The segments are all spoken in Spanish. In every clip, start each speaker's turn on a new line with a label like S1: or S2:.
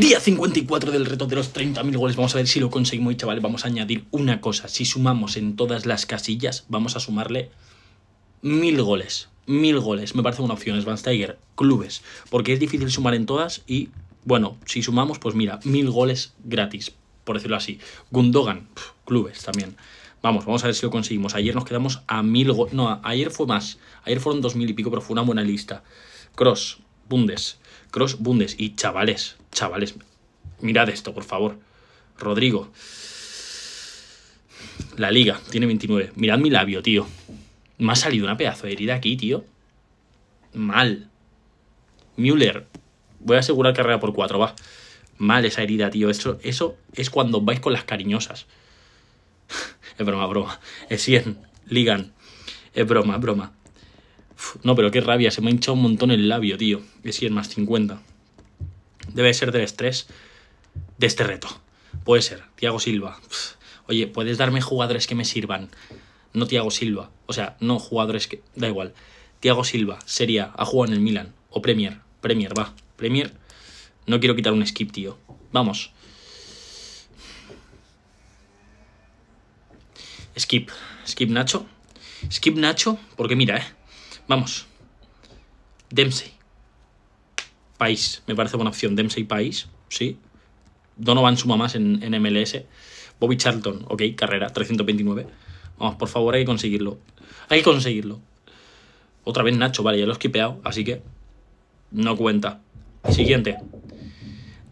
S1: Día 54 del reto de los 30.000 goles. Vamos a ver si lo conseguimos, chavales. Vamos a añadir una cosa. Si sumamos en todas las casillas, vamos a sumarle mil goles. Mil goles. Me parece una opción, Steiger. Clubes. Porque es difícil sumar en todas y, bueno, si sumamos, pues mira, mil goles gratis, por decirlo así. Gundogan, clubes también. Vamos, vamos a ver si lo conseguimos. Ayer nos quedamos a mil goles. No, ayer fue más. Ayer fueron dos mil y pico, pero fue una buena lista. Cross, Bundes. Cross, Bundes. Y chavales, Chavales, mirad esto, por favor. Rodrigo. La liga, tiene 29. Mirad mi labio, tío. Me ha salido una pedazo de herida aquí, tío. Mal. Müller. Voy a asegurar carrera por 4, va. Mal esa herida, tío. Eso, eso es cuando vais con las cariñosas. es broma, broma. Es 100. Ligan. Es broma, broma. no, pero qué rabia. Se me ha hinchado un montón el labio, tío. Es 100 más 50 debe ser del estrés de este reto. Puede ser, Tiago Silva. oye, ¿puedes darme jugadores que me sirvan? No Tiago Silva. O sea, no jugadores que... Da igual. Tiago Silva sería, ha jugado en el Milan. O Premier. Premier, va. Premier. No quiero quitar un skip, tío. Vamos. Skip. Skip Nacho. Skip Nacho, porque mira, eh. Vamos. Dempsey. País, me parece buena opción. Dempsey País, sí. Donovan suma más en, MLS. Bobby Charlton, ok, carrera, 329. Vamos, por favor, hay que conseguirlo. Hay que conseguirlo. Otra vez Nacho, vale, ya lo he skipeado, así que no cuenta. Siguiente.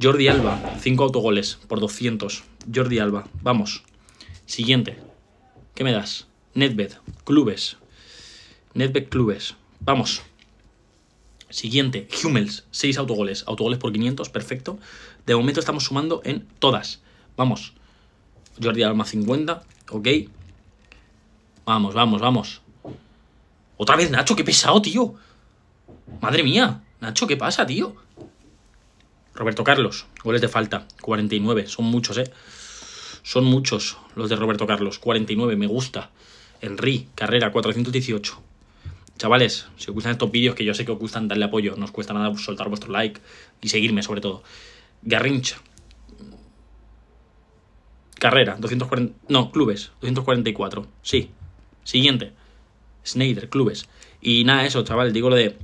S1: Jordi Alba, 5 autogoles por 200. Jordi Alba, vamos. Siguiente. ¿Qué me das? Netbet, clubes. Netbet clubes. Vamos. Siguiente, Hummels, 6 autogoles, autogoles por 500, perfecto. De momento estamos sumando en todas. Vamos. Jordi Alma 50, ok. Vamos, vamos, vamos. Otra vez Nacho, qué pesado, tío. Madre mía, Nacho, ¿qué pasa, tío? Roberto Carlos, goles de falta, 49, son muchos, ¿eh? Son muchos los de Roberto Carlos, 49, me gusta. Henry, carrera, 418. Chavales, si os gustan estos vídeos, que yo sé que os gustan, darle apoyo, no os cuesta nada soltar vuestro like y seguirme sobre todo. Garrincha. Carrera, 240... No, clubes, 244. Sí. Siguiente. Snyder, clubes. Y nada, eso, chaval, digo lo de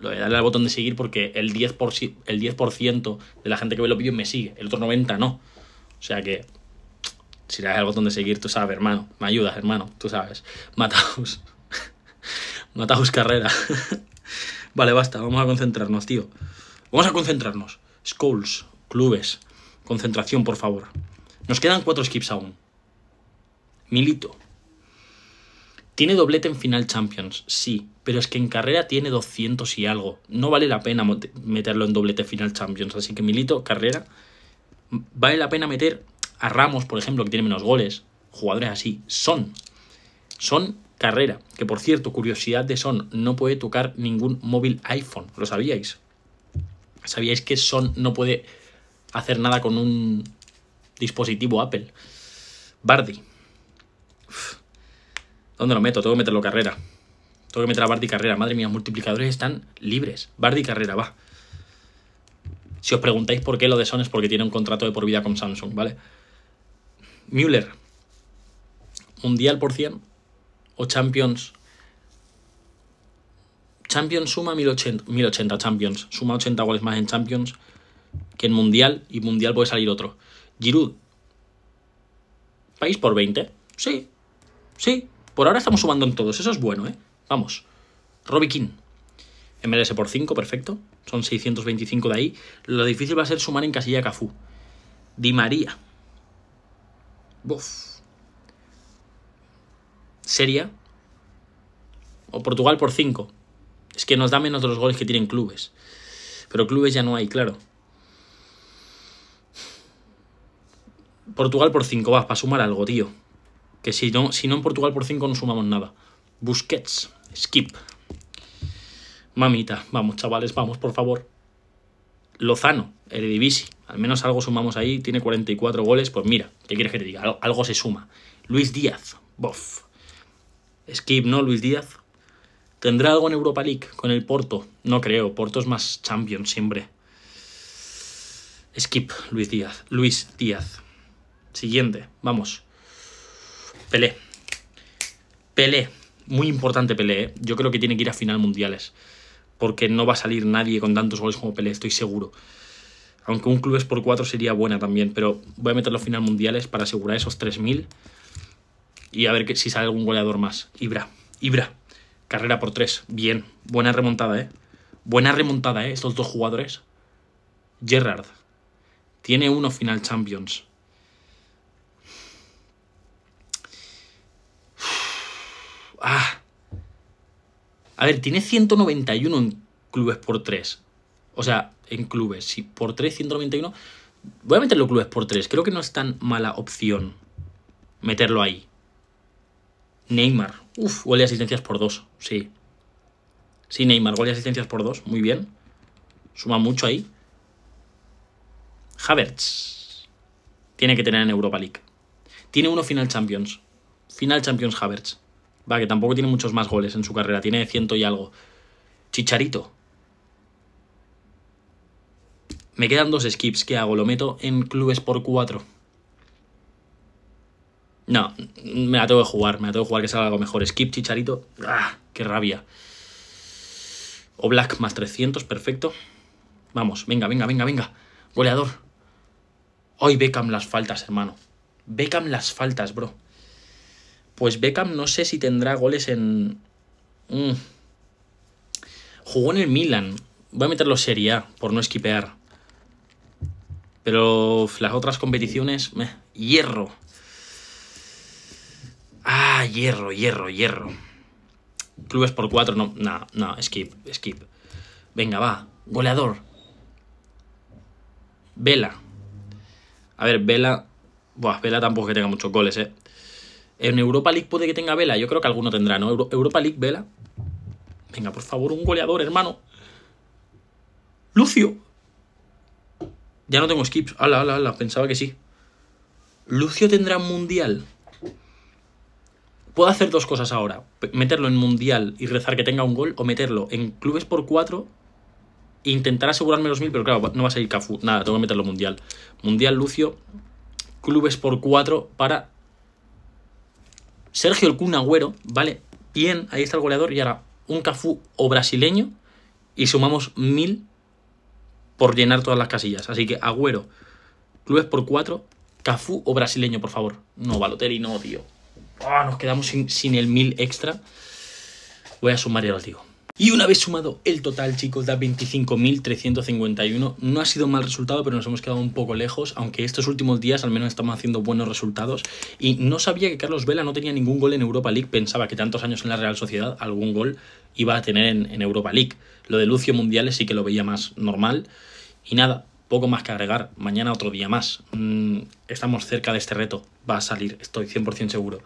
S1: lo de darle al botón de seguir porque el 10%, el 10 de la gente que ve los vídeos me sigue, el otro 90 no. O sea que si le das al botón de seguir, tú sabes, hermano, me ayudas, hermano, tú sabes. Mataos. Mataos carrera. vale, basta, vamos a concentrarnos, tío. Vamos a concentrarnos. Skulls, clubes. Concentración, por favor. Nos quedan cuatro skips aún. Milito. Tiene doblete en Final Champions, sí, pero es que en carrera tiene 200 y algo. No vale la pena meterlo en doblete Final Champions, así que Milito, carrera. Vale la pena meter a Ramos, por ejemplo, que tiene menos goles. Jugadores así. Son. Son carrera, que por cierto, curiosidad de Son, no puede tocar ningún móvil iPhone, ¿lo sabíais? ¿Sabíais que Son no puede hacer nada con un dispositivo Apple? Bardi. ¿Dónde lo meto? Tengo que meterlo carrera. Tengo que meter a Bardi carrera. Madre mía, multiplicadores están libres. Bardi carrera, va. Si os preguntáis por qué lo de Son es porque tiene un contrato de por vida con Samsung, ¿vale? Müller. Mundial por 100 o Champions. Champions suma 1080, Champions, suma 80 goles más en Champions que en Mundial y Mundial puede salir otro. Giroud, país por 20, sí, sí, por ahora estamos sumando en todos, eso es bueno, ¿eh? Vamos. Robbie King, MLS por 5, perfecto, son 625 de ahí. Lo difícil va a ser sumar en casilla Cafú. Di María. Buf seria. O Portugal por 5. Es que nos da menos de los goles que tienen clubes. Pero clubes ya no hay, claro. Portugal por 5, va, para sumar algo, tío. Que si no, si no en Portugal por 5 no sumamos nada. Busquets, skip. Mamita, vamos, chavales, vamos, por favor. Lozano, Eredivisie. Al menos algo sumamos ahí, tiene 44 goles. Pues mira, ¿qué quieres que te diga? algo se suma. Luis Díaz, bof. Skip, ¿no? Luis Díaz. ¿Tendrá algo en Europa League con el Porto? No creo, Porto es más champion siempre. Skip, Luis Díaz. Luis Díaz. Siguiente, vamos. Pelé. Pelé. Muy importante Pelé. ¿eh? Yo creo que tiene que ir a final mundiales. Porque no va a salir nadie con tantos goles como Pelé, estoy seguro. Aunque un club es por cuatro sería buena también. Pero voy a meterlo a final mundiales para asegurar esos 3.000 y a ver que, si sale algún goleador más. Ibra, Ibra, carrera por tres. Bien, buena remontada, ¿eh? Buena remontada, ¿eh? Estos dos jugadores. Gerrard, tiene uno final Champions. Ah. A ver, tiene 191 en clubes por 3. O sea, en clubes, si por 3, 191. Voy a meterlo clubes por 3. Creo que no es tan mala opción meterlo ahí. Neymar. Uf, gol de asistencias por dos, sí. Sí, Neymar, gol de asistencias por dos, muy bien. Suma mucho ahí. Havertz. Tiene que tener en Europa League. Tiene uno Final Champions. Final Champions Havertz. Va, que tampoco tiene muchos más goles en su carrera. Tiene ciento y algo. Chicharito. Me quedan dos skips. ¿Qué hago? ¿Lo meto en clubes por cuatro? No, me la tengo que jugar, me la tengo que jugar que salga algo mejor. Skip, Chicharito, ¡ah! ¡Qué rabia! O Black más 300, perfecto. Vamos, venga, venga, venga, venga. Goleador. Hoy Beckham las faltas, hermano. Beckham las faltas, bro. Pues Beckham no sé si tendrá goles en... Mm. Jugó en el Milan. Voy a meterlo Serie por no esquipear. Pero las otras competiciones... hierro. Ah, hierro, hierro, hierro. Clubes por cuatro, no, no, no, skip, skip. Venga, va. Goleador. Vela. A ver, Vela. Buah, Vela tampoco que tenga muchos goles, eh. En Europa League puede que tenga Vela. Yo creo que alguno tendrá, ¿no? Europa League, Vela. Venga, por favor, un goleador, hermano. Lucio. Ya no tengo skips. Hala, hala, hala. Pensaba que sí. Lucio tendrá mundial puedo hacer dos cosas ahora. Meterlo en Mundial y rezar que tenga un gol, o meterlo en clubes por cuatro e intentar asegurarme los mil, pero claro, no va a salir Cafú. Nada, tengo que meterlo Mundial. Mundial, Lucio, clubes por cuatro para Sergio el Kun Agüero, ¿vale? Bien, ahí está el goleador. Y ahora un Cafú o brasileño y sumamos mil por llenar todas las casillas. Así que Agüero, clubes por cuatro, Cafú o brasileño, por favor. No, Balotelli, no, tío. Ah, nos quedamos sin, el 1000 extra. Voy a sumar y lo digo. Y una vez sumado el total, chicos, da 25.351. No ha sido un mal resultado, pero nos hemos quedado un poco lejos, aunque estos últimos días al menos estamos haciendo buenos resultados. Y no sabía que Carlos Vela no tenía ningún gol en Europa League. Pensaba que tantos años en la Real Sociedad algún gol iba a tener en, Europa League. Lo de Lucio Mundiales sí que lo veía más normal. Y nada, poco más que agregar. Mañana otro día más. Mm, estamos cerca de este reto. Va a salir, estoy 100% seguro.